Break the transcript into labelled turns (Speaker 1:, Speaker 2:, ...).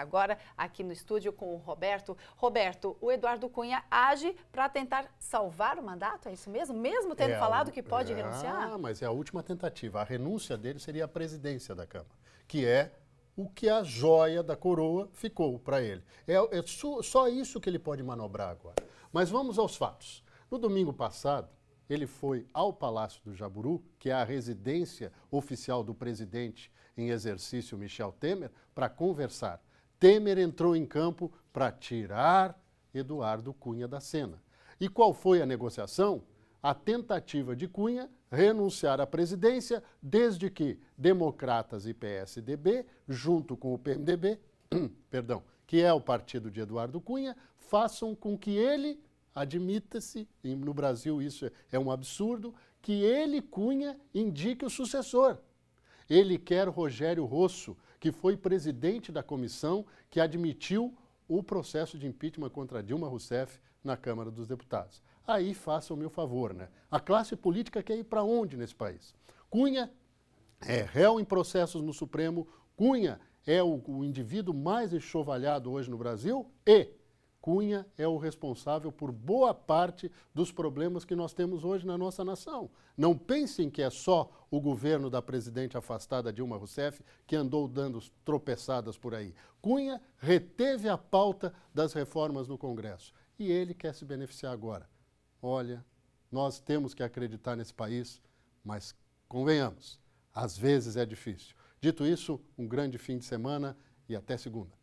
Speaker 1: agora aqui no estúdio com o Roberto. Roberto, o Eduardo Cunha age para tentar salvar o mandato, é isso mesmo? Mesmo tendo é falado que pode é, renunciar? Ah,
Speaker 2: mas é a última tentativa. A renúncia dele seria a presidência da Câmara, que é o que a joia da coroa ficou para ele. É, é su, só isso que ele pode manobrar agora. Mas vamos aos fatos. No domingo passado, ele foi ao Palácio do Jaburu, que é a residência oficial do presidente em exercício Michel Temer, para conversar Temer entrou em campo para tirar Eduardo Cunha da cena. E qual foi a negociação? A tentativa de Cunha renunciar à presidência desde que democratas e PSDB, junto com o PMDB, perdão, que é o partido de Eduardo Cunha, façam com que ele admita-se, no Brasil isso é um absurdo, que ele, Cunha, indique o sucessor. Ele quer Rogério Rosso, que foi presidente da comissão que admitiu o processo de impeachment contra Dilma Rousseff na Câmara dos Deputados. Aí faça o meu favor, né? A classe política quer ir para onde nesse país? Cunha é réu em processos no Supremo, Cunha é o, o indivíduo mais enxovalhado hoje no Brasil e Cunha é o responsável por boa parte dos problemas que nós temos hoje na nossa nação. Não pensem que é só o governo da presidente afastada Dilma Rousseff que andou dando tropeçadas por aí. Cunha reteve a pauta das reformas no Congresso e ele quer se beneficiar agora. Olha, nós temos que acreditar nesse país, mas convenhamos, às vezes é difícil. Dito isso, um grande fim de semana e até segunda.